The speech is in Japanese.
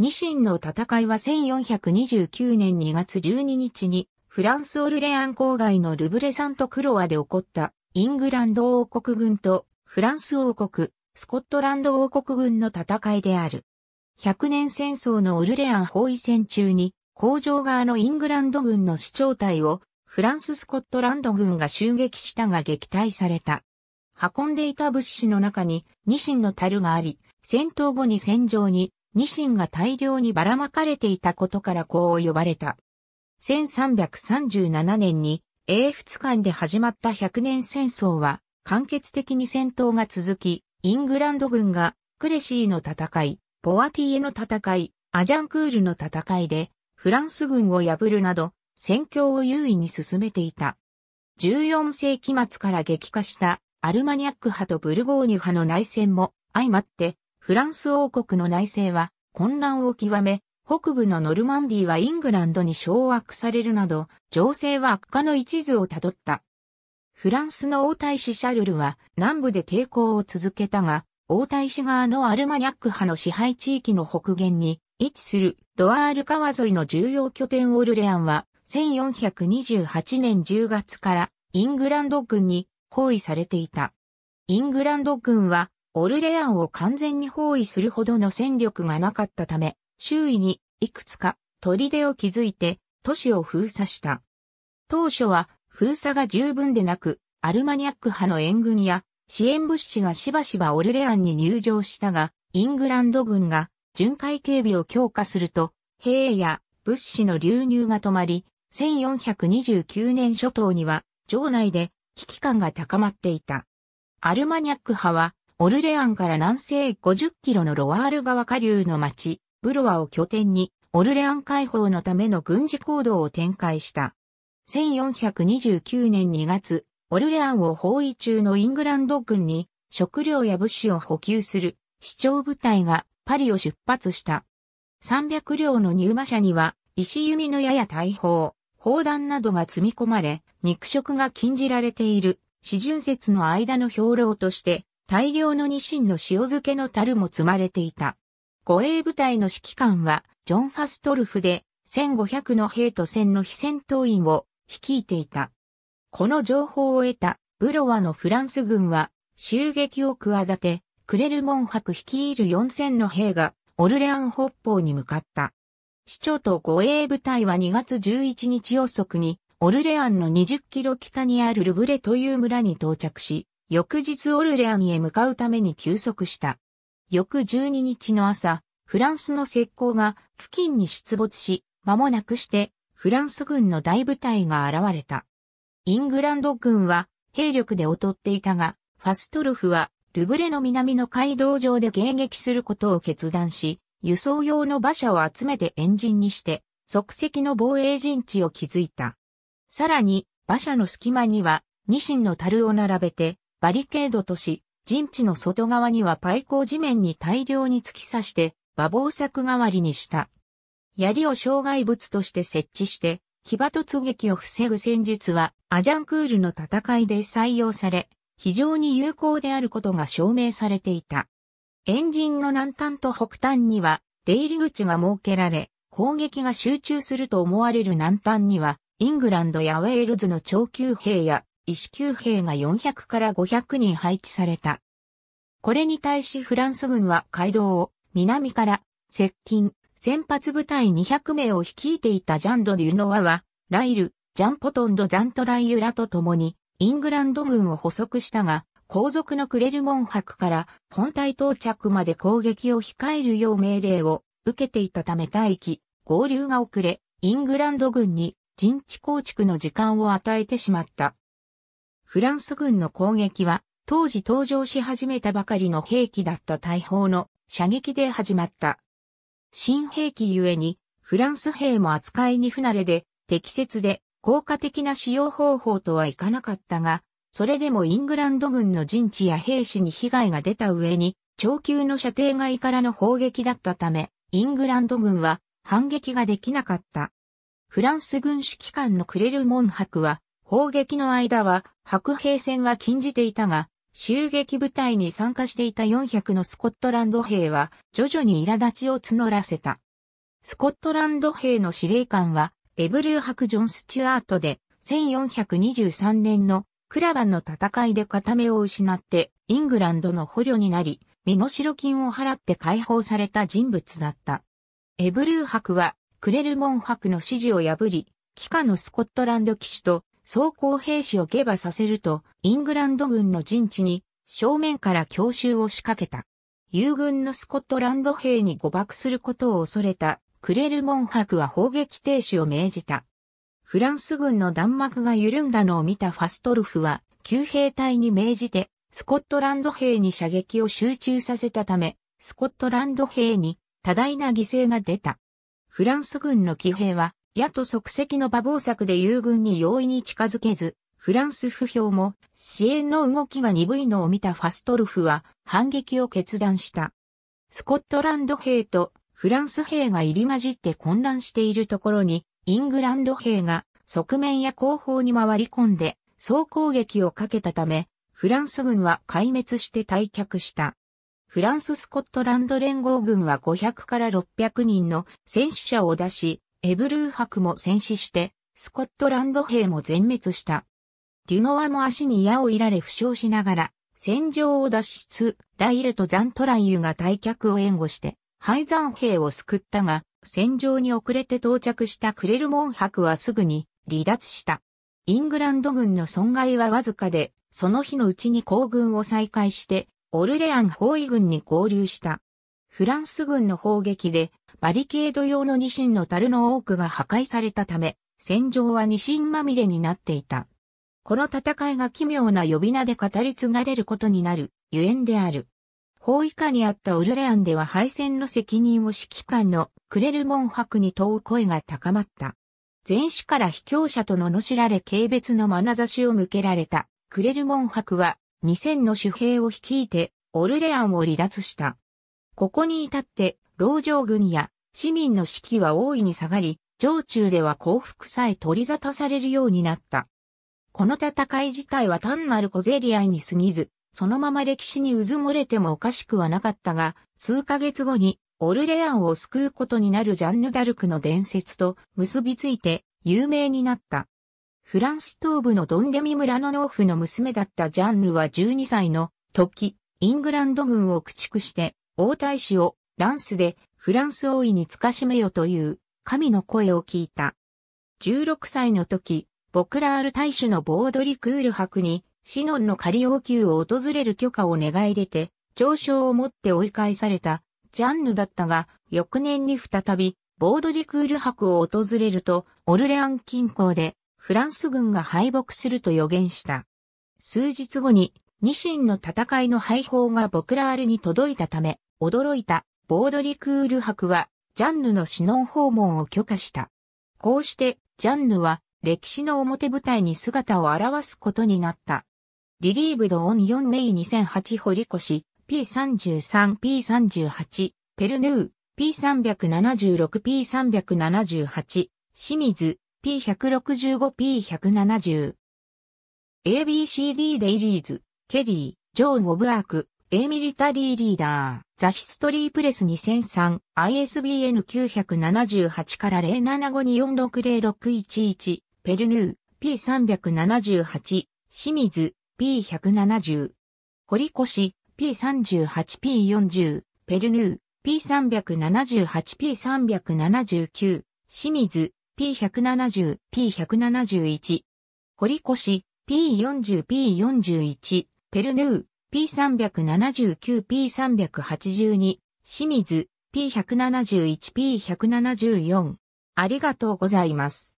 ニシンの戦いは1429年2月12日にフランスオルレアン郊外のルブレサントクロワで起こったイングランド王国軍とフランス王国、スコットランド王国軍の戦いである。100年戦争のオルレアン包囲戦中に工場側のイングランド軍の市長隊をフランス・スコットランド軍が襲撃したが撃退された。運んでいた物資の中にニシンの樽があり、戦闘後に戦場にニシンが大量にばらまかれていたことからこう呼ばれた。1337年に英仏間で始まった百年戦争は、完結的に戦闘が続き、イングランド軍がクレシーの戦い、ポワティエの戦い、アジャンクールの戦いで、フランス軍を破るなど、戦況を優位に進めていた。14世紀末から激化したアルマニャック派とブルゴーニュ派の内戦も相まって、フランス王国の内政は混乱を極め、北部のノルマンディーはイングランドに掌握されるなど、情勢は悪化の一途をたどった。フランスの王太子シャルルは南部で抵抗を続けたが、王太子側のアルマニャック派の支配地域の北限に位置するロアール川沿いの重要拠点オルレアンは1428年10月からイングランド軍に包囲されていた。イングランド軍はオルレアンを完全に包囲するほどの戦力がなかったため、周囲にいくつか砦を築いて都市を封鎖した。当初は封鎖が十分でなく、アルマニャック派の援軍や支援物資がしばしばオルレアンに入場したが、イングランド軍が巡回警備を強化すると、兵や物資の流入が止まり、1429年初頭には、城内で危機感が高まっていた。アルマニャック派はオルレアンから南西50キロのロワール川下流の町、ブロワを拠点に、オルレアン解放のための軍事行動を展開した。1429年2月、オルレアンを包囲中のイングランド軍に食料や物資を補給する市長部隊がパリを出発した。300両の入馬車には石弓の矢や大砲、砲弾などが積み込まれ、肉食が禁じられている、四巡節の間の兵糧として大量のニシンの塩漬けの樽も積まれていた。護衛部隊の指揮官は、ジョン・ファストルフで、1500の兵と1000の非戦闘員を率いていた。この情報を得た、ブロワのフランス軍は、襲撃を企て、クレルモン博率いる4000の兵が、オルレアン北方に向かった。市長と護衛部隊は2月11日予測に、オルレアンの20キロ北にあるルブレという村に到着し、翌日オルレアンへ向かうために休息した。翌12日の朝、フランスの石膏が付近に出没し、間もなくしてフランス軍の大部隊が現れた。イングランド軍は兵力で劣っていたが、ファストルフはルブレの南の街道上で迎撃することを決断し、輸送用の馬車を集めてエンジンにして、即席の防衛陣地を築いた。さらに、馬車の隙間には、ニシンの樽を並べて、バリケードとし、陣地の外側にはパイコを地面に大量に突き刺して、馬防柵代わりにした。槍を障害物として設置して、騎馬突撃を防ぐ戦術は、アジャンクールの戦いで採用され、非常に有効であることが証明されていた。エンジンの南端と北端には、出入り口が設けられ、攻撃が集中すると思われる南端には、イングランドやウェールズの長級兵や医師級兵が400から500人配置された。これに対しフランス軍は街道を南から接近、先発部隊200名を率いていたジャンド・デュノワは、ライル、ジャンポトンド・ザントライユラと共に、イングランド軍を捕捉したが、後続のクレルモン博から本体到着まで攻撃を控えるよう命令を受けていたため待機、合流が遅れ、イングランド軍に陣地構築の時間を与えてしまった。フランス軍の攻撃は、当時登場し始めたばかりの兵器だった大砲の射撃で始まった。新兵器ゆえに、フランス兵も扱いに不慣れで、適切で効果的な使用方法とはいかなかったが、それでもイングランド軍の陣地や兵士に被害が出た上に、長級の射程外からの砲撃だったため、イングランド軍は反撃ができなかった。フランス軍指揮官のクレルモン博は、砲撃の間は白兵戦は禁じていたが、襲撃部隊に参加していた400のスコットランド兵は徐々に苛立ちを募らせた。スコットランド兵の司令官はエブリュー伯ジョン・スチュアートで1423年のクラバンの戦いで片目を失ってイングランドの捕虜になり、身代金を払って解放された人物だった。エブリュー伯はクレルモン伯の指示を破り、帰化のスコットランド騎士と装甲兵士を下馬させると、イングランド軍の陣地に正面から強襲を仕掛けた。友軍のスコットランド兵に誤爆することを恐れたクレルモン伯は砲撃停止を命じた。フランス軍の弾幕が緩んだのを見たファストルフは、旧兵隊に命じて、スコットランド兵に射撃を集中させたため、スコットランド兵に多大な犠牲が出た。フランス軍の騎兵は、野と即席の馬防策で友軍に容易に近づけず、フランス不評も支援の動きが鈍いのを見たファストルフは反撃を決断した。スコットランド兵とフランス兵が入り混じって混乱しているところに、イングランド兵が側面や後方に回り込んで総攻撃をかけたため、フランス軍は壊滅して退却した。フランス・スコットランド連合軍は500から600人の戦死者を出し、エブルー伯も戦死して、スコットランド兵も全滅した。デュノアも足に矢をいられ負傷しながら、戦場を脱出、ライルとザントライユが退却を援護して、廃山兵を救ったが、戦場に遅れて到着したクレルモン伯はすぐに離脱した。イングランド軍の損害はわずかで、その日のうちに行軍を再開して、オルレアン包囲軍に合流した。フランス軍の砲撃で、バリケード用のニシンの樽の多くが破壊されたため、戦場はニシンまみれになっていた。この戦いが奇妙な呼び名で語り継がれることになる、ゆえんである。包囲下にあったオルレアンでは敗戦の責任を指揮官のクレルモン博に問う声が高まった。前史から卑怯者と罵られ軽蔑の眼差しを向けられたクレルモン博は2000の主兵を率いてオルレアンを離脱した。ここに至って、老城軍や市民の士気は大いに下がり、城中では降伏さえ取り沙汰されるようになった。この戦い自体は単なる小競り合いに過ぎず、そのまま歴史にうずもれてもおかしくはなかったが、数ヶ月後にオルレアンを救うことになるジャンヌ・ダルクの伝説と結びついて有名になった。フランス東部のドンデミ村の農夫の娘だったジャンヌは12歳の時、イングランド軍を駆逐して王太子をランスでフランス王位につかしめよという神の声を聞いた。16歳の時、ボクラール大使のボードリクール博にシノンの仮王宮を訪れる許可を願い出て、上昇をもって追い返されたジャンヌだったが、翌年に再びボードリクール博を訪れると、オルレアン近郊でフランス軍が敗北すると予言した。数日後に、ニシンの戦いの敗報がボクラールに届いたため、驚いたボードリクール博はジャンヌのシノン訪問を許可した。こうしてジャンヌは歴史の表舞台に姿を現すことになった。リリーブドオン4メイ2008堀越 P33P38 ペルヌー P376P378 清水 P165P170 ABCD レイリーズケリージョン・オブ・アーク A ミリタリーリーダー、ザヒストリープレス2003、ISBN 978から07524606111、ペルヌー、P378、清水、P170。堀越、P38P40、ペルヌー、P378P379、清水、P170、P171。堀越、P40P41、ペルヌー、P379、P382、清水、P171、P174。ありがとうございます。